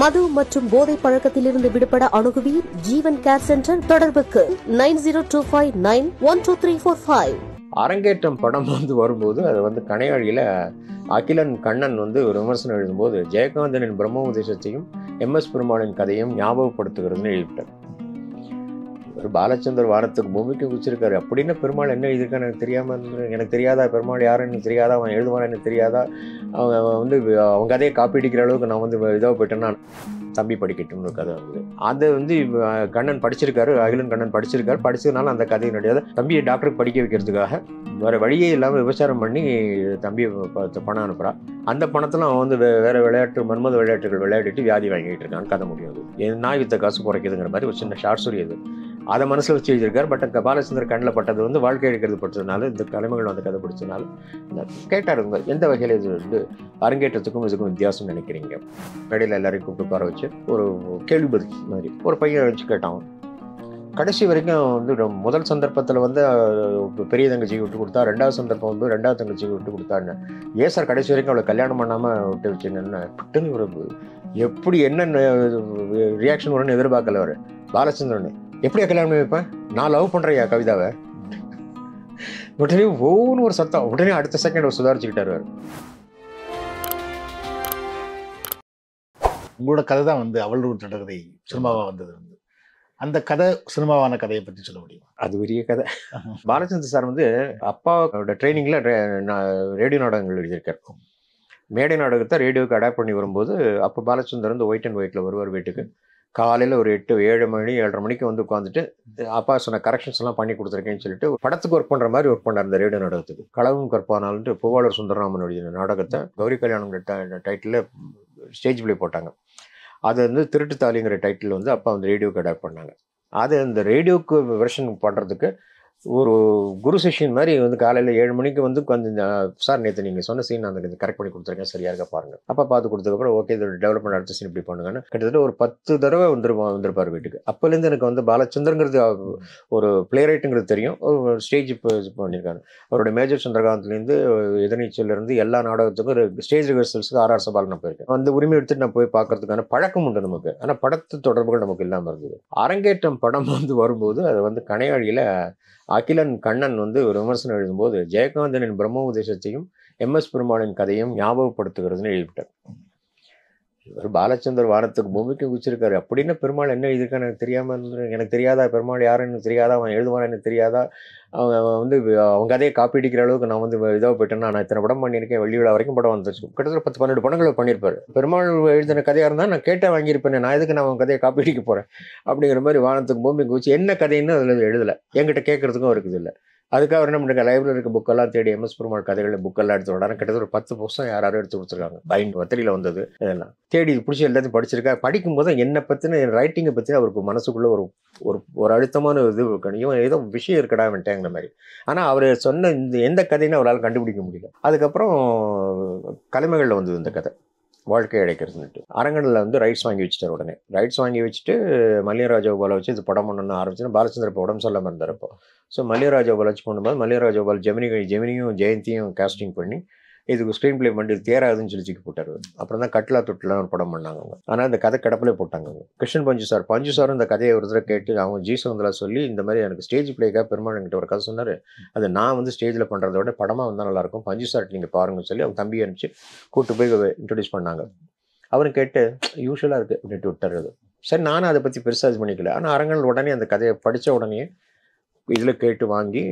மது மற்றும் போதை பழக்கத்திலிருந்து விடுபட அணுகுவீர் ஜீவன் கேர் சென்டர் தொடர்புக்கு nine zero two five nine one two three four five Arangetram படம் வந்து வரும்போது அது வந்து கனையாழியில் அகிலன் கண்ணன் வந்து ஒரு விமர்சனம் எழுதும்போது ஜெயகாந்தனின் பிரம்ம உதேசத்தையும் எம் எஸ் பெருமாளின் கதையும் ஞாபகப்படுத்துகிறதுன்னு எழுதிவிட்டார் திரு பாலச்சந்தர் வாரத்துக்கு பூமிக்கு குச்சிருக்காரு அப்படின்னு பெருமாள் என்ன எழுதியிருக்கான்னு எனக்கு தெரியாமல் எனக்கு தெரியாதா பெருமாள் யாரும் எனக்கு தெரியாதா அவன் எழுதுவான் எனக்கு தெரியாதா அவன் வந்து அவங்க கதையை காப்பி அடிக்கிற அளவுக்கு நான் வந்து இதாக போயிட்டேன்னா தம்பி படிக்கட்டும்னு கதை வந்து அதை வந்து கண்ணன் படிச்சிருக்காரு அகிலன் கண்ணன் படிச்சிருக்காரு படிச்சதுனால அந்த கதையினுடைய தம்பியை டாக்டருக்கு படிக்க வைக்கிறதுக்காக வேறு வழியே இல்லாமல் விபச்சாரம் பண்ணி தம்பி பணம் அனுப்புகிறான் அந்த பணத்தில் அவன் வந்து வே வேறு விளையாட்டு மன்மத விளையாட்டுகள் விளையாடிட்டு வியாதி வாங்கிட்டு இருக்கான் கதை முடியாது நான் வித்த காசு குறைக்குதுங்கிற மாதிரி ஒரு சின்ன ஷார்ட் ஸ்டோரி இது அதை மனசில் வச்சு எழுதியிருக்கார் பட் பாலச்சந்தர் கண்ணில் பட்டது வந்து வாழ்க்கை எடுக்கிறது பட்டதுனால இந்த தலைமைகள் வந்து கதை பிடிச்சனால கேட்டார் உங்க எந்த வகையில் இது வந்து அரங்கேற்றத்துக்கும் இதுக்கும் வித்தியாசம் நினைக்கிறீங்க கடையில் எல்லாரையும் கூப்பிட்டு பார வச்சு ஒரு கேள்வி பதில் மாதிரி ஒரு பையன் வச்சு கேட்டான் கடைசி வரைக்கும் வந்து முதல் சந்தர்ப்பத்தில் வந்து பெரிய தங்கச்சியை விட்டு கொடுத்தா ரெண்டாவது சந்தர்ப்பம் வந்து ரெண்டாவது தங்கச்சிக்கு விட்டு கொடுத்தாங்க ஏன் சார் கடைசி வரைக்கும் அவளை கல்யாணம் பண்ணாமல் விட்டு வச்சுங்கன்னு பட்டுன்னு ஒரு எப்படி என்ன ரியாக்ஷன் வரும்னு எதிர்பார்க்கல அவர் பாலச்சந்திரன் எப்படியா கல்யாணம் பண்ணி வைப்பேன் நான் லவ் பண்ணுறையா கவிதாவை உடனே ஒவ்வொன்று ஒரு சத்தம் உடனே அடுத்த செகண்ட் ஒரு சுதாரிச்சுக்கிட்டார் உங்களோட கதை தான் வந்து அவள் ஒரு கதை சினிமாவாக வந்தது வந்து அந்த கதை சினிமாவான கதையை பற்றி சொல்ல முடியும் அது பெரிய கதை பாலச்சந்திர சார் வந்து அப்பாவோட ட்ரைனிங்கில் ரேடியோ நாடகங்கள் எழுதியிருக்கார் மேடை நாடகத்தை ரேடியோவுக்கு அடாப்ட் பண்ணி வரும்போது அப்போ பாலச்சந்தர் வந்து ஒயிட் அண்ட் ஒயிட்டில் வருவார் வீட்டுக்கு காலையில் ஒரு எட்டு ஏழு மணி ஏழரை மணிக்கு வந்து உட்காந்துட்டு அப்பா சொன்ன கரெக்ஷன்ஸ் எல்லாம் பண்ணி கொடுத்துருக்கேன்னு சொல்லிட்டு படத்துக்கு ஒர்க் பண்ணுற மாதிரி ஒர்க் பண்ணார் இந்த ரேடியோ நாடகத்துக்கு களவும் கற்பானாலும் பூவாளர் சுந்தரராமனுடைய நாடகத்தை கௌரி கல்யாணம் டைட்டில் ஸ்டேஜ் பிளே போட்டாங்க அது வந்து திருட்டு தாலிங்கிற டைட்டில் வந்து அப்பா வந்து ரேடியோக்கு அடாப்ட் பண்ணாங்க அது இந்த ரேடியோக்கு வெர்ஷன் பண்ணுறதுக்கு ஒரு குரு சிஷியன் மாதிரி வந்து காலையில் ஏழு மணிக்கு வந்து கொஞ்சம் சார் நேற்று நீங்கள் சொன்ன சீன் நான் கரெக்ட் பண்ணி கொடுத்துருக்கேன் சரியாக இருக்க பாருங்கள் அப்போ பார்த்து கொடுத்ததுக்கப்புறம் ஓகே இதோட டெவலப்மெண்ட் அடுத்த சீன் இப்படி பண்ணுங்கன்னு கிட்டத்தட்ட ஒரு பத்து தடவை வந்துருவா வந்திருப்பார் வீட்டுக்கு அப்போலேருந்து எனக்கு வந்து பாலச்சந்திரங்கிறது ஒரு பிளே ரைட்டுங்கிறது தெரியும் ஒரு ஸ்டேஜ் இப்போ பண்ணியிருக்காங்க அவருடைய மேஜர் சந்திரகாந்த்லேருந்து எதிர்நீச்சலேருந்து எல்லா நாடகத்துக்கும் ஒரு ஸ்டேஜ் ரிஹர்சல்ஸுக்கு ஆர்ஆர் சபாலுக்கு நான் போயிருக்கேன் அந்த உரிமை எடுத்துட்டு நான் போய் பார்க்கறதுக்கான பழக்கம் உண்டு நமக்கு ஆனால் படத்து தொடர்புகள் நமக்கு இல்லாமல் இருந்தது அரங்கேற்றம் படம் வந்து வரும்போது அது வந்து கனையாழியில் அகிலன் கண்ணன் வந்து ஒரு விமர்சனம் எழுதும்போது ஜெயகாந்தனின் பிரம்ம உதேசத்தையும் எம் எஸ் பெருமானின் கதையும் ஞாபகப்படுத்துகிறதுன்னு எழுதிவிட்டார் இவர் பாலச்சந்தர் வானத்துக்கு பூமிக்கும் குச்சிருக்காரு அப்படின்னு பெருமாள் என்ன எழுதியிருக்கான்னு எனக்கு தெரியாமல் எனக்கு தெரியாதா பெருமாள் யாரும் எனக்கு தெரியாதா அவன் எழுதுவான் எனக்கு தெரியாதா அவன் வந்து அவங்க கதையை காப்பி அடிக்கிற அளவுக்கு நான் வந்து இதாக போயிட்டேன்னா நான் இத்தனை படம் பண்ணியிருக்கேன் வெள்ளி விழா வரைக்கும் படம் வந்துச்சு கிட்டத்தட்ட பத்து பன்னெண்டு படங்களை பண்ணியிருப்பார் பெருமாள் எழுதின கதையாக இருந்தால் நான் கேட்டேன் வாங்கியிருப்பேன் நான் எதுக்கு நான் அவன் கதையை காப்பி அடிக்க போகிறேன் அப்படிங்கிற மாதிரி வானத்துக்கு பூமிக்கு குச்சி என்ன கதைன்னு அதில் எழுதலை என்கிட்ட கேட்குறதுக்கும் இருக்குது இல்லை அதுக்காக அவர் என்ன பண்ணுறாங்க லைப்ரரி இருக்க புக்கெல்லாம் தேடி எம்எஸ் பெருமாள் கதைகளை புக்கெல்லாம் எடுத்து விடாங்க கிட்டத்தட்ட ஒரு பத்து புஸ்தகம் யாராரும் எடுத்து கொடுத்துருக்காங்க பைண்ட் வத்திரியில் வந்தது இதெல்லாம் தேடி பிடிச்சி எல்லாத்தையும் படிச்சிருக்கா போது என்னை பற்றின என் ரைட்டிங்கை பற்றி அவருக்கு மனசுக்குள்ளே ஒரு ஒரு ஒரு அழுத்தமான இது இருக்கணும் ஏதோ விஷயம் இருக்கடா வேண்டேங்கிற மாதிரி ஆனால் அவர் சொன்ன இந்த எந்த கதைன்னு அவரால் கண்டுபிடிக்க முடியல அதுக்கப்புறம் கலைமைகளில் வந்தது இந்த கதை வாழ்க்கை அடைக்கிறதுன்ட்டு அரங்கனில் வந்து ரைட்ஸ் வாங்கி வச்சுட்டார் உடனே ரைட்ஸ் வாங்கி வச்சுட்டு மல்லியராஜ வச்சு இது படம் பண்ணணும்னு ஆரம்பிச்சுன்னா பாலச்சந்திர உடம்பு சொல்லாமல் இருந்தார் இப்போ ஸோ மல்லியராஜ கோபால் வச்சு பண்ணும்போது மல்லியராஜ கோபால் ஜெமினி ஜெமினியும் ஜெயந்தியும் காஸ்டிங் பண்ணி இதுக்கு ஸ்க்ரீன் பிளே பண்ணி தேராதுன்னு சொல்லி சிக்கி போட்டார் அப்புறம் தான் கட்லா தொட்டிலாம் ஒரு படம் பண்ணாங்க அவங்க ஆனால் அந்த கதை கடப்பிலே போட்டாங்க அவங்க கிருஷ்ணன் பஞ்சு சார் பஞ்சு சாரும் இந்த கதையை ஒரு தடவை கேட்டு அவங்க ஜி சுந்தரா சொல்லி இந்த மாதிரி எனக்கு ஸ்டேஜ் பிளேக்காக பெருமாள் கிட்ட ஒரு கதை சொன்னார் அது நான் வந்து ஸ்டேஜில் பண்ணுறத விட படமாக வந்தால் நல்லாயிருக்கும் பஞ்சு சார் நீங்கள் பாருங்கன்னு சொல்லி அவங்க தம்பி அனுப்பிச்சு கூட்டு போய் இன்ட்ரடியூஸ் பண்ணாங்க அவரும் கேட்டு யூஸ்வலாக இருக்குது அப்படின்ட்டு விட்டுறது சரி நானும் அதை பற்றி பெருசாக இது பண்ணிக்கல ஆனால் அரங்கல் உடனே அந்த கதையை படித்த உடனே இதில் கேட்டு வாங்கி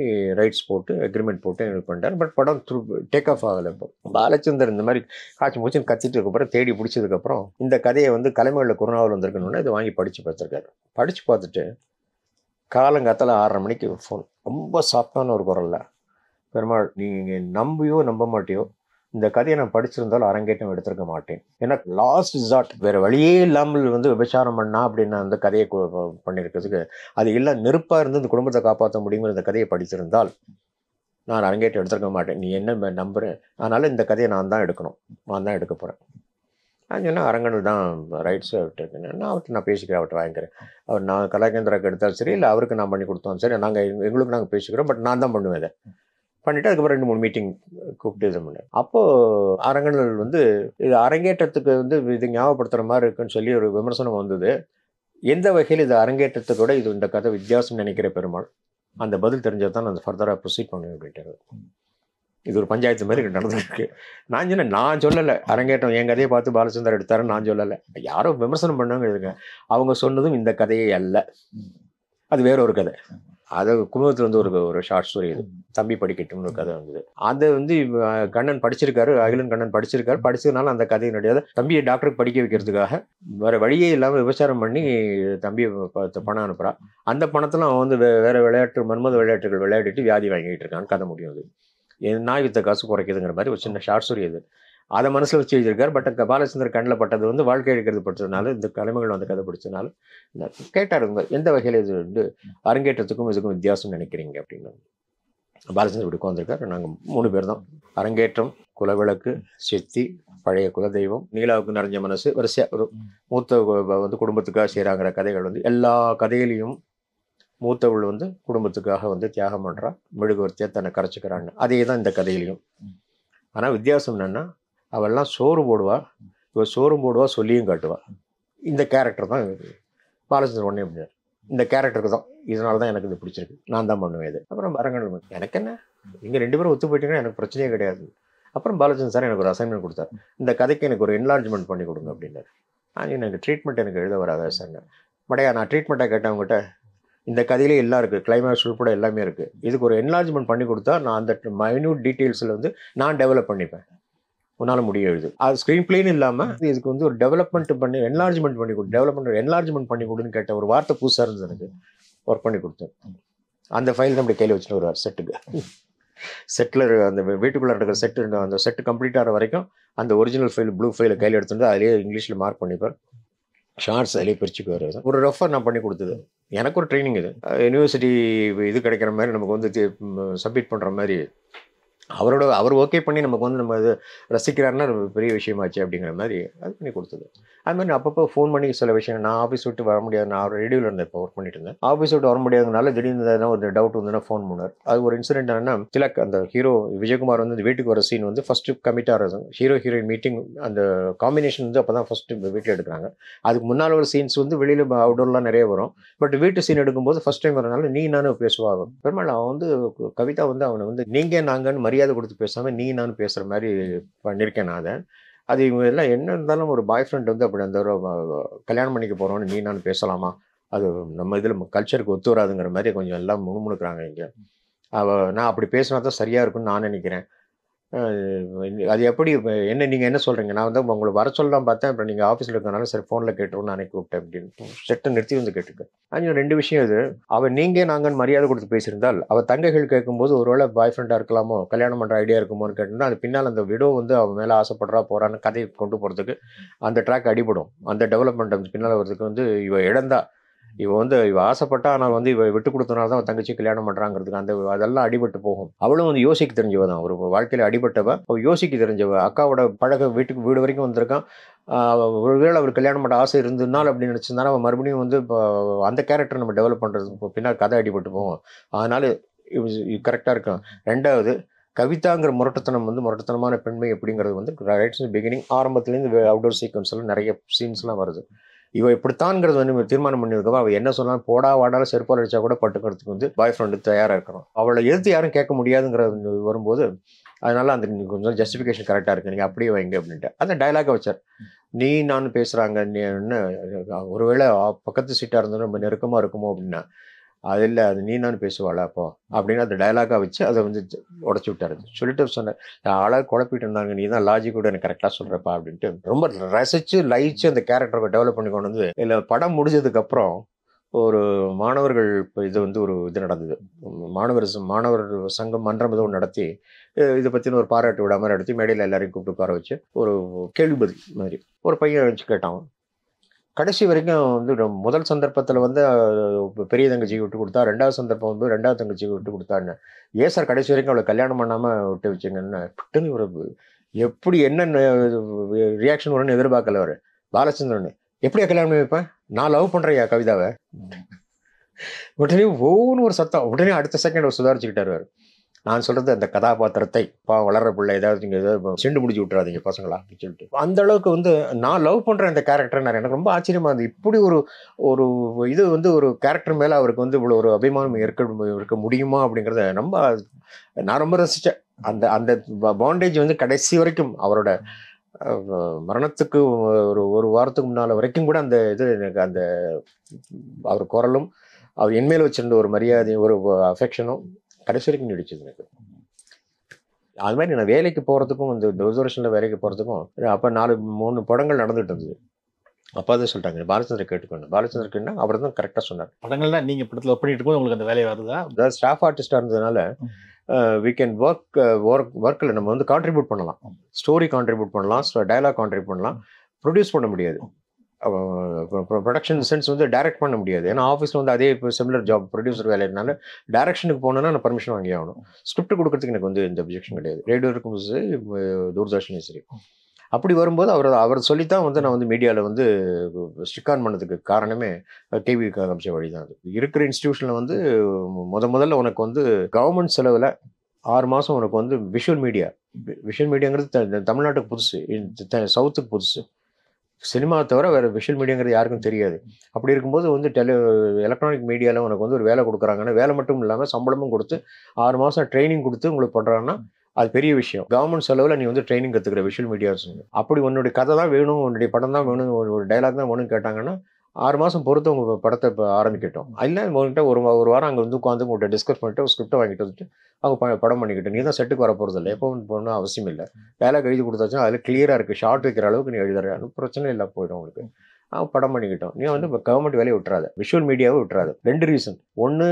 ரைட்ஸ் போட்டு அக்ரிமெண்ட் போட்டு எங்களுக்கு பண்ணிட்டார் பட் படம் த்ரூ டேக் ஆஃப் ஆகலை இப்போ பாலச்சந்தர் இந்த மாதிரி காட்சி மூச்சுன்னு கத்திட்டு இருக்கப்புறம் தேடி பிடிச்சதுக்கப்புறம் இந்த கதையை வந்து கலைமையில் குருநாவல் வந்திருக்கணும்னா இதை வாங்கி படித்து பார்த்துருக்காரு படித்து பார்த்துட்டு காலங்காத்தால் ஆறரை மணிக்கு ஃபோன் ரொம்ப சாஃப்டான ஒரு குரலில் பெருமாள் நீங்கள் நம்பியோ நம்ப மாட்டியோ இந்த கதையை நான் படிச்சிருந்தாலும் அரங்கேற்றம் எடுத்திருக்க மாட்டேன் ஏன்னா லாஸ்ட் ரிசார்ட் வேறு வழியே இல்லாமல் வந்து விபச்சாரம் பண்ணா அப்படின்னு அந்த கதையை பண்ணியிருக்கிறதுக்கு அது எல்லாம் நெருப்பாக இருந்து இந்த குடும்பத்தை காப்பாற்ற முடியுங்கிற இந்த கதையை படிச்சிருந்தால் நான் அரங்கேற்றம் எடுத்திருக்க மாட்டேன் நீ என்ன நம்புகிறேன் அதனால் இந்த கதையை நான் தான் எடுக்கணும் நான் தான் எடுக்க போகிறேன் நான் சொன்னால் அரங்கனல் தான் ரைட்ஸு அவர்கிட்ட இருக்கேன் நான் அவர்கிட்ட நான் பேசிக்கிறேன் அவர்கிட்ட வாங்கிக்கிறேன் அவர் நான் கலாகேந்திராவுக்கு எடுத்தாலும் சரி இல்லை அவருக்கு நான் பண்ணி கொடுத்தோம் சரி நாங்கள் எங்களுக்கு நாங்கள் பேசிக்கிறோம் பட் நான் தான் பண்ணுவேன் பண்ணிவிட்டு அதுக்கப்புறம் ரெண்டு மூணு மீட்டிங் கூப்பிட்டு இது பண்ணேன் அப்போது அரங்கங்கள் வந்து இது அரங்கேற்றத்துக்கு வந்து இது ஞாபகப்படுத்துகிற மாதிரி இருக்குன்னு சொல்லி ஒரு விமர்சனம் வந்தது எந்த வகையில் இது அரங்கேற்றத்துக்கூட இது இந்த கதை வித்தியாசம் நினைக்கிற பெருமாள் அந்த பதில் தெரிஞ்சது தான் நான் ஃபர்தராக ப்ரொசீட் பண்ணுவேன் அப்படின்ட்டு இது ஒரு பஞ்சாயத்து மாதிரி நடந்துருக்கு நான் சொன்ன நான் சொல்லலை அரங்கேற்றம் என் கதையை பார்த்து பாலச்சந்தர் எடுத்தாருன்னு நான் சொல்லலை யாரோ விமர்சனம் பண்ணாங்க அவங்க சொன்னதும் இந்த கதையே அல்ல அது வேற ஒரு கதை அதை குடும்பத்தில் வந்து ஒரு ஒரு ஷார்ட் ஸ்டோரி இது தம்பி படிக்கட்டும்னு ஒரு கதை வந்தது அதை வந்து கண்ணன் படிச்சிருக்காரு அகிலன் கண்ணன் படிச்சிருக்காரு படிச்சதுனால அந்த கதையினுடைய தம்பியை டாக்டருக்கு படிக்க வைக்கிறதுக்காக வேற வழியே இல்லாமல் விபச்சாரம் பண்ணி தம்பியை பணம் அனுப்புறா அந்த பணத்தில் அவன் வந்து வேற விளையாட்டு மன்மத விளையாட்டுகள் விளையாடிட்டு வியாதி வாங்கிட்டு இருக்கான்னு கதை முடியும் அது நாய் வித்த காசு குறைக்குதுங்கிற மாதிரி ஒரு சின்ன ஷார்ட் ஸ்டோரி இது அதை மனசில் வச்சு வச்சிருக்காரு பட் பாலச்சந்திர கண்ணில் பட்டது வந்து வாழ்க்கை எழுக்கிறது படித்ததுனால இந்த கலைமைகள் வந்து கதை படித்ததுனால கேட்டார் உங்கள் எந்த வகையில் இது வந்து அரங்கேற்றத்துக்கும் இதுக்கும் வித்தியாசம்னு நினைக்கிறீங்க அப்படின்னு பாலச்சந்தர் இப்படி உட்காந்துருக்கார் நாங்கள் மூணு பேர் தான் அரங்கேற்றம் குலவிளக்கு சித்தி பழைய குலதெய்வம் நீலாவுக்கு நிறைஞ்ச மனசு வரிசையாக ஒரு மூத்த வந்து குடும்பத்துக்காக செய்கிறாங்கிற கதைகள் வந்து எல்லா கதையிலையும் மூத்தவள் வந்து குடும்பத்துக்காக வந்து தியாகம் பண்ணுறா மெழுகுவர்த்தியாக தன்னை கரைச்சிக்கிறான்னு அதே தான் இந்த கதையிலையும் ஆனால் வித்தியாசம் என்னென்னா அவெல்லாம் சோறு போடுவாள் இவள் சோறு போடுவா சொல்லியும் காட்டுவாள் இந்த கேரக்டர் தான் பாலச்சந்திரன் ஒன்றே முடியாது இந்த கேரக்டருக்கு தான் இதனால தான் எனக்கு இது பிடிச்சிருக்கு நான் தான் பண்ணுவேன் இது அப்புறம் அரங்கன் எனக்கு என்ன நீங்கள் ரெண்டு பேரும் ஒத்து போயிட்டீங்கன்னா எனக்கு பிரச்சனையே கிடையாது அப்புறம் பாலச்சந்திரன் சார் எனக்கு ஒரு அசைன்மெண்ட் கொடுத்தார் இந்த கதைக்கு எனக்கு ஒரு என்லார்ஜ்மெண்ட் பண்ணி கொடுங்க அப்படின்னாரு ஆனால் எனக்கு ட்ரீட்மெண்ட் எனக்கு எழுத வராத சார் மடையா நான் ட்ரீட்மெண்ட்டாக கேட்டேன் அவங்ககிட்ட இந்த கதையிலே எல்லாம் இருக்குது கிளைமேக்ஸ் உட்பட எல்லாமே இருக்குது இதுக்கு ஒரு என்லார்ஜ்மெண்ட் பண்ணி கொடுத்தா நான் அந்த மைன்யூட் டீட்டெயில்ஸில் வந்து நான் டெவலப் பண்ணிப்பேன் உன்னால் முடிய எழுது அது ஸ்க்ரீன் பிளேன்னு இல்லாமல் இதுக்கு வந்து ஒரு டெவலப்மெண்ட் பண்ணி என்லார்ஜ்மெண்ட் பண்ணி கொடு டெவலப்மெண்ட் என்லார்ஜ்மெண்ட் பண்ணி கொடுன்னு கேட்ட ஒரு வார்த்தை புதுசாக இருந்தது எனக்கு ஒர்க் பண்ணி கொடுத்தேன் அந்த ஃபைல் நம்முடைய கையில் வச்சுன்னு வருவார் செட்டுக்கு செட்டில் அந்த வீட்டுக்குள்ளே இருக்கிற செட்டு அந்த செட்டு கம்ப்ளீட் ஆகிற வரைக்கும் அந்த ஒரிஜினல் ஃபைல் ப்ளூ ஃபைலை கையில் எடுத்துட்டு அதிலேயே இங்கிலீஷில் மார்க் பண்ணிப்பார் ஷார்ட்ஸ் அதிலே பிரிச்சுக்குவார் ஒரு ரெஃபர் நான் பண்ணி கொடுத்தது எனக்கு ஒரு ட்ரைனிங் இது யூனிவர்சிட்டி இது கிடைக்கிற மாதிரி நமக்கு வந்து சப்மிட் பண்ணுற மாதிரி அவரோட அவர் ஓகே பண்ணி நமக்கு வந்து நம்ம இது ரசிக்கிறாருன்னா பெரிய விஷயமாச்சு அப்படிங்கிற மாதிரி அது பண்ணி கொடுத்தது அது மாதிரி அப்பப்போ ஃபோன் பண்ணி சில விஷயம் நான் ஆஃபீஸ் விட்டு வர முடியாது நான் ரேடியோவில் இருந்தேன் இப்போ ஒர்க் பண்ணிட்டு இருந்தேன் ஆஃபீஸ் விட்டு வர முடியாதனால திடீர்னு ஒரு டவுட் வந்துன்னா ஃபோன் பண்ணார் அது ஒரு இன்சிடென்ட் என்னன்னா திலக் அந்த ஹீரோ விஜயகுமார் வந்து வீட்டுக்கு வர சீன் வந்து ஃபஸ்ட்டு கமிட் ஆகிறது ஹீரோ ஹீரோயின் மீட்டிங் அந்த காம்பினேஷன் வந்து அப்போ தான் ஃபஸ்ட்டு வீட்டில் எடுக்கிறாங்க அதுக்கு முன்னால் ஒரு சீன்ஸ் வந்து வெளியில் அவுடோர்லாம் நிறைய வரும் பட் வீட்டு சீன் எடுக்கும்போது ஃபஸ்ட் டைம் வரனால நீ நானும் பேசுவாங்க பெருமாள் அவன் வந்து கவிதா வந்து அவனை வந்து நீங்கள் நாங்கன்னு மரியாதை கொடுத்து பேசாமல் நீ நான் பேசுகிற மாதிரி பண்ணியிருக்கேன் நான் அதை அது இவங்க எல்லாம் என்ன இருந்தாலும் ஒரு பாய் ஃப்ரெண்ட் வந்து அப்படி அந்த கல்யாணம் பண்ணிக்க போகிறோன்னு நீ நான் பேசலாமா அது நம்ம இதில் கல்ச்சருக்கு ஒத்து வராதுங்கிற மாதிரி கொஞ்சம் எல்லாம் முணுமுணுக்கிறாங்க இங்கே அவள் நான் அப்படி பேசினா தான் சரியாக இருக்கும்னு நான் நினைக்கிறேன் அது எப்படி என்ன நீங்கள் என்ன சொல்கிறீங்க நான் வந்து உங்களை வர சொல்லலாம் பார்த்தேன் அப்புறம் நீங்கள் ஆஃபீஸில் இருக்கனால சரி ஃபோனில் கேட்டுருவோம் நான் கூப்பிட்டேன் அப்படின்னு செட்டை நிறுத்தி வந்து கேட்டுருக்கேன் ஆனால் ரெண்டு விஷயம் இது அவள் நீங்கள் நாங்கள் மரியாதை கொடுத்து பேசியிருந்தால் அவள் தங்கைகள் கேட்கும்போது ஒருவேளை பாய் ஃப்ரெண்டாக இருக்கலாமோ கல்யாணம் பண்ணுற ஐடியா இருக்குமோன்னு கேட்டிருந்தா அது பின்னால் அந்த விடோ வந்து அவன் மேலே ஆசைப்படுறா போகிறான்னு கதையை கொண்டு போகிறதுக்கு அந்த ட்ராக் அடிபடும் அந்த டெவலப்மெண்ட் பின்னால் வர்றதுக்கு வந்து இவள் இழந்தா இவன் வந்து இவ ஆசைப்பட்டா ஆனால் வந்து இவ விட்டு கொடுத்தனால தான் தங்கச்சி கல்யாணம் பண்ணுறாங்கிறதுக்கு அந்த அதெல்லாம் அடிபட்டு போகும் அவளும் வந்து யோசிக்க தெரிஞ்சவ தான் ஒரு வாழ்க்கையில் அடிபட்டவ அவள் யோசிக்க தெரிஞ்சவ அக்காவோட பழக வீட்டுக்கு வீடு வரைக்கும் வந்திருக்கான் ஒருவேளை அவர் கல்யாணம் பண்ண ஆசை இருந்ததுனால் அப்படின்னு நினச்சிருந்தாலும் அவன் மறுபடியும் வந்து இப்போ அந்த கேரக்டர் நம்ம டெவலப் பண்ணுறதுக்கு பின்னால் கதை அடிபட்டு போகும் அதனால் கரெக்டாக இருக்கும் ரெண்டாவது கவிதாங்கிற முரட்டத்தனம் வந்து முரட்டத்தனமான பெண்மை அப்படிங்கிறது வந்து ரைட்ஸ் பிகினிங் ஆரம்பத்துலேருந்து அவுடோர் சீக்வன்ஸ் எல்லாம் நிறைய சீன்ஸ்லாம் வருது இவ இப்படித்தான்ங்கிறது வந்து தீர்மானம் பண்ணியிருக்கோம் அவள் என்ன சொன்னாலும் போடா வாடாலும் செருப்பால் அடிச்சா கூட பட்டுக்கிறதுக்கு வந்து பாய் ஃப்ரெண்டு தயாராக இருக்கிறோம் அவளை எதிர்த்து யாரும் கேட்க முடியாதுங்கிறது வரும்போது அதனால அந்த கொஞ்சம் ஜஸ்டிஃபிகேஷன் கரெக்டாக இருக்குது நீங்கள் அப்படியே வைங்க அப்படின்ட்டு அந்த டைலாக வச்சார் நீ நான் பேசுகிறாங்க நீ ஒருவேளை பக்கத்து சீட்டாக இருந்தாலும் ரொம்ப நெருக்கமாக இருக்குமோ அப்படின்னா அது இல்லை அது நீ நான் பேசுவாளா அப்போ அப்படின்னு அந்த டைலாகாக வச்சு அதை வந்து உடச்சி விட்டாரு சொல்லிட்டு சொன்னேன் ஆளாக குழப்பிட்டு இருந்தாங்க நீ தான் லாஜிக் கூட எனக்கு கரெக்டாக சொல்கிறப்பா அப்படின்ட்டு ரொம்ப ரசித்து லயிச்சு அந்த கேரக்டரை டெவலப் பண்ணி கொண்டு வந்து இல்லை படம் முடிஞ்சதுக்கப்புறம் ஒரு மாணவர்கள் இப்போ இது வந்து ஒரு இது நடந்தது மாணவர் மாணவர் சங்கம் மன்றம் ஏதோ நடத்தி இதை பற்றின ஒரு பாராட்டு விடாமல் நடத்தி மேடையில் எல்லாரையும் கூப்பிட்டு உட்கார வச்சு ஒரு கேள்வி பதில் மாதிரி ஒரு பையன் வச்சு கேட்டான் கடைசி வரைக்கும் வந்து முதல் சந்தர்ப்பத்தில் வந்து பெரிய தங்கச்சி விட்டு கொடுத்தா ரெண்டாவது சந்தர்ப்பம் வந்து ரெண்டாவது தங்கச்சிக்கு விட்டு கொடுத்தான்னு ஏன் சார் கடைசி வரைக்கும் அவளை கல்யாணம் பண்ணாமல் விட்டு வச்சுங்கன்னு பிட்டுன்னு ஒரு எப்படி என்ன ரியாக்ஷன் வரும்னு எதிர்பார்க்கல அவர் பாலச்சந்திரன் எப்படியா கல்யாணம் பண்ணி வைப்பேன் நான் லவ் பண்ணுறையா கவிதாவை உடனே ஒவ்வொன்று ஒரு சத்தம் உடனே அடுத்த செகண்ட் அவர் சுதாரிச்சுக்கிட்டார் நான் சொல்கிறது அந்த கதாபாத்திரத்தை பா வளர பிள்ளை ஏதாவது நீங்கள் ஏதாவது செண்டு முடிச்சு விட்றாதீங்க பசங்களா அப்படின்னு சொல்லிட்டு அந்த அளவுக்கு வந்து நான் லவ் பண்ணுற அந்த கேரக்டர் நான் எனக்கு ரொம்ப ஆச்சரியமாக இருந்தது இப்படி ஒரு ஒரு இது வந்து ஒரு கேரக்டர் மேலே அவருக்கு வந்து இவ்வளோ ஒரு அபிமானம் இருக்க இருக்க முடியுமா அப்படிங்கிறத ரொம்ப நான் ரொம்ப ரசித்தேன் அந்த அந்த பாண்டேஜ் வந்து கடைசி வரைக்கும் அவரோட மரணத்துக்கு ஒரு ஒரு வாரத்துக்கு முன்னால் வரைக்கும் கூட அந்த இது எனக்கு அந்த அவர் குரலும் அவர் என்மேல் வச்சிருந்த ஒரு மரியாதையும் ஒரு அஃபெக்ஷனும் கடைசி வரைக்கும் நீடிச்சது எனக்கு அது மாதிரி நான் வேலைக்கு போகிறதுக்கும் இந்த தூர்தர்ஷனில் வேலைக்கு போகிறதுக்கும் அப்போ நாலு மூணு படங்கள் நடந்துகிட்டு இருந்தது அப்போ தான் சொல்லிட்டாங்க பாலச்சந்திர கேட்டுக்கணும் பாலச்சந்திர கேட்டால் அவர் தான் கரெக்டாக சொன்னார் படங்கள்னா நீங்கள் படத்தில் பண்ணிட்டு இருக்கும் உங்களுக்கு அந்த வேலையை வருதா அதாவது ஸ்டாஃப் ஆர்டிஸ்டாக இருந்ததுனால வி கேன் ஒர்க் ஒர்க் ஒர்க்கில் நம்ம வந்து கான்ட்ரிபியூட் பண்ணலாம் ஸ்டோரி கான்ட்ரிபியூட் பண்ணலாம் டைலாக் கான்ட்ரிபியூட் பண்ணலாம் ப்ரொடியூஸ் பண்ண முடியாது ப்ரொடக்ஷன் சென்ஸ் வந்து டைரக்ட் பண்ண முடியாது ஏன்னா ஆஃபீஸில் வந்து அதே இப்போ சிமிலர் ஜாப் ப்ரொடியூசர் வேலைனால டேரக்ஷனுக்கு போனோன்னா நான் பர்மிஷன் வாங்கி ஆகணும் ஸ்கிரிப்ட் கொடுக்கறதுக்கு எனக்கு வந்து இந்த அப்ஜெக்ஷன் கிடையாது ரேடியோ இருக்கும் சரி தூர்தர்ஷனையும் சரி அப்படி வரும்போது அவர் அவர் சொல்லித்தான் வந்து நான் வந்து மீடியாவில் வந்து ஸ்டிக்கான் பண்ணதுக்கு காரணமே டிவி காமிச்ச வழி தான் அது இருக்கிற இன்ஸ்டியூஷனில் வந்து முத முதல்ல உனக்கு வந்து கவர்மெண்ட் செலவில் ஆறு மாதம் உனக்கு வந்து விஷுவல் மீடியா விஷுவல் மீடியாங்கிறது தமிழ்நாட்டுக்கு புதுசு சவுத்துக்கு புதுசு சினிமா தவிர வேறு விஷுவல் மீடியாங்கிறது யாருக்கும் தெரியாது அப்படி இருக்கும்போது வந்து டெலி எலக்ட்ரானிக் மீடியாவில் உனக்கு வந்து ஒரு வேலை கொடுக்குறாங்கன்னா வேலை மட்டும் இல்லாமல் சம்பளமும் கொடுத்து ஆறு மாதம் ட்ரைனிங் கொடுத்து உங்களுக்கு பண்ணுறாங்கன்னா அது பெரிய விஷயம் கவர்மெண்ட் செலவில் நீ வந்து ட்ரைனிங் கற்றுக்கிற விஷுவல் மீடியாஸ் அப்படி உன்னுடைய கதை தான் வேணும் உன்னுடைய படம் தான் வேணும் ஒரு டைலாக் தான் வேணும்னு கேட்டாங்கன்னா ஆறு மாதம் பொறுத்து உங்கள் படத்தை இப்போ ஆரம்பிக்கட்டும் இல்லை உங்கள்கிட்ட ஒரு ஒரு வாரம் அங்கே வந்து உட்காந்து உங்கள்கிட்ட டிஸ்கஸ் பண்ணிட்டு ஸ்கிரிப்டை வாங்கிட்டு வந்துட்டு அவங்க படம் பண்ணிக்கிட்டு நீ தான் செட்டுக்கு வர போகிறது இல்லை எப்போ போகணும்னு அவசியம் இல்லை வேலை எழுதி கொடுத்தாச்சுன்னா அதில் கிளியராக இருக்குது ஷார்ட் வைக்கிற அளவுக்கு நீ எழுதுற பிரச்சனை இல்லை போயிடும் உங்களுக்கு அவன் படம் பண்ணிக்கிட்டோம் நீ வந்து இப்போ கவர்மெண்ட் வேலையை விட்டுறாது விஷுவல் மீடியாவை விட்டுறாது ரெண்டு ரீசன் ஒன்று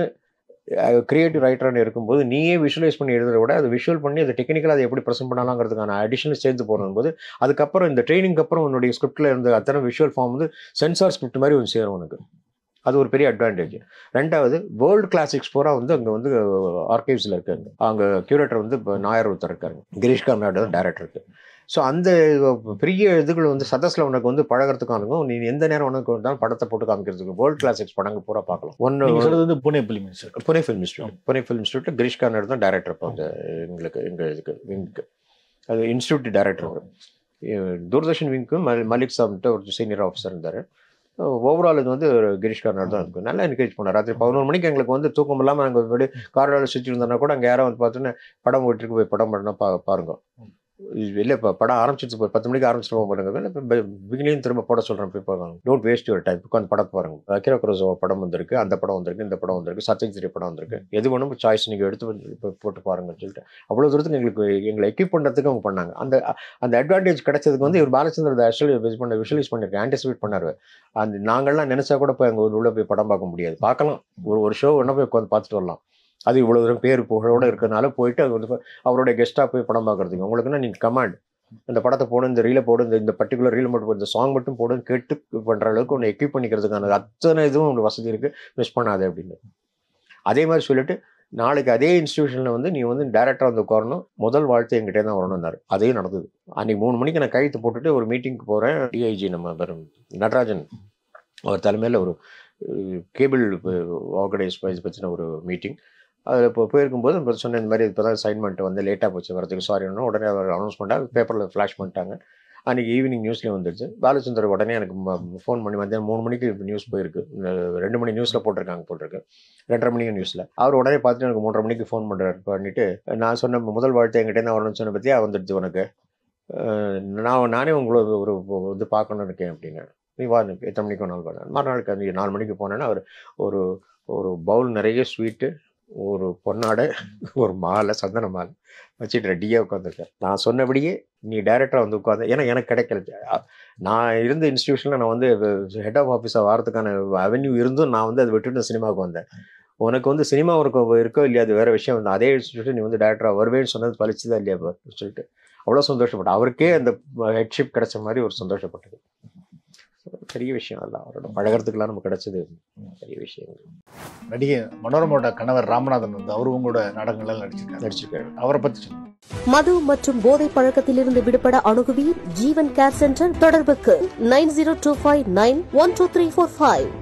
கிரியேட்டிவ் ரைட்டர்னு இருக்கும்போது நீயே விஷுவலைஸ் பண்ணி எழுதுறத விட அது விஷுவல் பண்ணி அது டெக்னிக்கலாக அதை எப்படி ப்ரெசென்ட் பண்ணலாங்கிறதுக்கான அடிஷனல் சேர்ந்து போடும்போது அதுக்கப்புறம் இந்த ட்ரைனிங்க்கு அப்புறம் உன்னுடைய ஸ்கிரிப்டில் இருந்த அத்தனை விஷுவல் ஃபார்ம் வந்து சென்சார் ஸ்கிரிப்ட் மாதிரி ஒன்று சேரும் உனக்கு அது ஒரு பெரிய அட்வான்டேஜ் ரெண்டாவது வேர்ல்டு கிளாசிக்ஸ் பூரா வந்து அங்கே வந்து ஆர்கைவ்ஸில் இருக்காங்க அங்கே கியூரேட்டர் வந்து இப்போ நாயர் ஒருத்தர் இருக்காங்க தான் டேரக்டர் இருக்குது ஸோ அந்த பெரிய இதுகள் வந்து சதஸில் உனக்கு வந்து பழகிறதுக்கானுங்க நீ எந்த நேரம் உனக்கு இருந்தாலும் படத்தை போட்டு காமிக்கிறதுக்கு வேர்ல்ட் கிளாசிக்ஸ் படங்க பூரா பார்க்கலாம் ஒன்று வந்து Pune film institute Pune film institute Pune film institute Girish Karnad தான் டேரக்டர் இப்போ வந்து எங்களுக்கு எங்கள் இதுக்கு விங்க்கு அது இன்ஸ்டியூட் டேரக்டர் தூர்தர்ஷன் விங்க்கு மல் மலிக் சாப்ட்டு ஒரு சீனியர் ஆஃபீஸர் இருந்தார் ஓவரால் இது வந்து கிரீஷ் கார்னர் தான் இருக்கும் நல்லா என்கரேஜ் பண்ணார் ராத்திரி பதினோரு மணிக்கு எங்களுக்கு வந்து தூக்கம் இல்லாமல் நாங்கள் முன்னாடி கார்னரில் சுற்றி இருந்தோன்னா கூட அங்கே யாராவது வந்து பார்த்தோன்னா படம் ஓட்டிருக்கு போய் படம் பண்ணால் பா பாருங்க இல்லை இப்போ படம் ஆரம்பிச்சிட்டு போய் பத்து மணிக்கு ஆரம்பிச்சிட்டு இப்போ பிகினிங் திரும்ப போட சொல்கிறேன் போய் பாருங்க டோன்ட் வேஸ்ட் யுவர் டைம் உட்காந்து படம் பாருங்க அக்கிரா குரோசோ படம் வந்திருக்கு அந்த படம் வந்திருக்கு இந்த படம் வந்திருக்கு சத்யஜிரி படம் வந்திருக்கு எது வேணும் சாய்ஸ் நீங்கள் எடுத்து இப்போ போட்டு பாருங்கன்னு சொல்லிட்டு அவ்வளோ தூரத்துக்கு எங்களுக்கு எங்களை எக்யூப் பண்ணுறதுக்கு அவங்க பண்ணாங்க அந்த அந்த அட்வான்டேஜ் கிடைச்சதுக்கு வந்து இவர் பாலச்சந்திர ஆக்சுவலி பண்ண விஷுவலைஸ் பண்ணியிருக்கேன் ஆன்டிசிபேட் பண்ணார் அந்த நாங்கள்லாம் நினச்சா கூட போய் அங்கே உள்ளே போய் படம் பார்க்க முடியாது பார்க்கலாம் ஒரு ஒரு ஷோ ஒன்றா போய் உட்காந்து பார்த்துட்டு வரலாம் அது இவ்வளோ தூரம் பேர் புகழோடு இருக்கிறதுனால போயிட்டு அது வந்து அவருடைய கெஸ்ட்டாக போய் படம் பார்க்குறதுக்கு உங்களுக்குன்னா நீங்கள் கமாண்ட் இந்த படத்தை போடும் இந்த ரீலை போடும் இந்த இந்த பர்டிகுலர் ரீல் மட்டும் இந்த சாங் மட்டும் போடுன்னு கேட்டு பண்ணுற அளவுக்கு ஒன்று எக்யூப் பண்ணிக்கிறதுக்கான அத்தனை இதுவும் உங்களுக்கு வசதி இருக்குது மிஸ் பண்ணாது அப்படின்னு அதே மாதிரி சொல்லிட்டு நாளைக்கு அதே இன்ஸ்டியூஷனில் வந்து நீ வந்து டேரக்டராக வந்து உட்காரணும் முதல் வாழ்த்து எங்கிட்டே தான் வரணும்னாரு அதையும் நடந்தது அன்றைக்கி மூணு மணிக்கு நான் கையெழுத்து போட்டுட்டு ஒரு மீட்டிங்க்கு போகிறேன் டிஐஜி நம்ம பெரும் நடராஜன் அவர் தலைமையில் ஒரு கேபிள் ஆர்கனைஸ் பற்றின ஒரு மீட்டிங் அதில் இப்போ போயிருக்கும்போது நம்ம சொன்ன இந்த மாதிரி இப்போ தான் சைன்மெண்ட் வந்து லேட்டாக போச்சு வரதுக்கு சாரி ஒன்று உடனே அவர் அனௌன்ஸ் பண்ணால் பேப்பரில் ஃப்ளாஷ் பண்ணிட்டாங்க அன்றைக்கி ஈவினிங் நியூஸ்லேயும் வந்துடுச்சு பாலச்சந்திர உடனே எனக்கு ஃபோன் பண்ணி மத்தியானம் மூணு மணிக்கு நியூஸ் போயிருக்கு ரெண்டு மணி நியூஸில் போட்டிருக்காங்க போட்டிருக்கு ரெண்டரை மணிக்கு நியூஸில் அவர் உடனே பார்த்துட்டு எனக்கு மூன்றரை மணிக்கு ஃபோன் பண்ணுறாரு பண்ணிவிட்டு நான் சொன்ன முதல் வாழ்த்து தான் வரணும்னு சொன்ன பற்றி வந்துடுது உனக்கு நான் நானே உங்களை ஒரு இது பார்க்கணும்னு இருக்கேன் அப்படின்னு நீ வா எத்தனை மணிக்கு ஒரு நாள் வரேன் மறுநாளுக்கு நாலு மணிக்கு போனேன்னா அவர் ஒரு ஒரு பவுல் நிறைய ஸ்வீட்டு ஒரு பொன்னாடை ஒரு மாலை சந்தன மாலை வச்சுட்டு ரெடியாக உட்காந்துருக்கேன் நான் சொன்னபடியே நீ டேரெக்டாக வந்து உட்காந்து ஏன்னா எனக்கு கிடைக்கல நான் இருந்த இன்ஸ்டியூஷனில் நான் வந்து ஹெட் ஆஃப் ஆஃபீஸாக வரத்துக்கான அவென்யூ இருந்தும் நான் வந்து அதை விட்டுட்டு சினிமாவுக்கு வந்தேன் உனக்கு வந்து சினிமா உனக்கு இருக்கோ இல்லையா அது வேறு விஷயம் வந்து அதே இன்ஸ்டியூஷன் நீ வந்து டேரக்டராக வருவேன்னு சொன்னது பழிச்சுதான் இல்லையா சொல்லிட்டு அவ்வளோ சந்தோஷப்பட்டேன் அவருக்கே அந்த ஹெட்ஷிப் கிடைச்ச மாதிரி ஒரு சந்தோஷப்பட்டது பெரிய விஷயம் அல்ல அவரோட பழகிறதுக்குலாம் நமக்கு கிடைச்சது பெரிய விஷயம் நடிகை மனோரமோட கணவர் ராமநாதன் வந்து அவரு உங்களோட நாடகங்கள்லாம் நடிச்சிருக்காரு நடிச்சிருக்காரு அவரை பத்தி மது மற்றும் போதை பழக்கத்திலிருந்து விடுபட அணுகுவீர் ஜீவன் கேர் சென்டர் தொடர்புக்கு nine zero two five nine one two three four five